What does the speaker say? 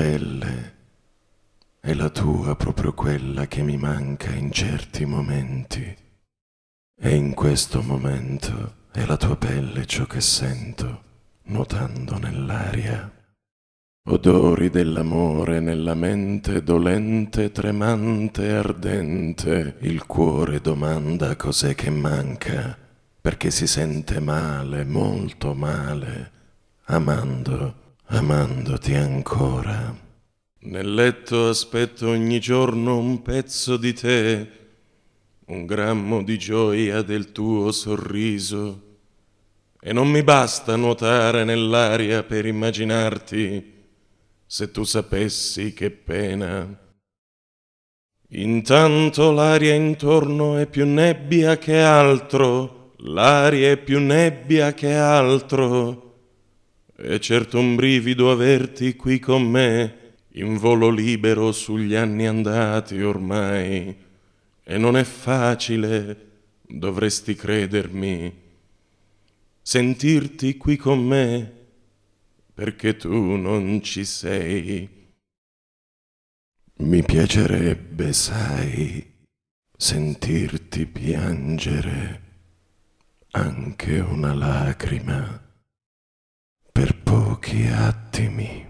pelle è la tua proprio quella che mi manca in certi momenti. E in questo momento è la tua pelle ciò che sento, nuotando nell'aria. Odori dell'amore nella mente dolente, tremante, ardente. Il cuore domanda cos'è che manca, perché si sente male, molto male, amando amandoti ancora. Nel letto aspetto ogni giorno un pezzo di te, un grammo di gioia del tuo sorriso, e non mi basta nuotare nell'aria per immaginarti, se tu sapessi che pena. Intanto l'aria intorno è più nebbia che altro, l'aria è più nebbia che altro è certo un brivido averti qui con me, in volo libero sugli anni andati ormai. E non è facile, dovresti credermi, sentirti qui con me, perché tu non ci sei. Mi piacerebbe, sai, sentirti piangere anche una lacrima. spooky attimi.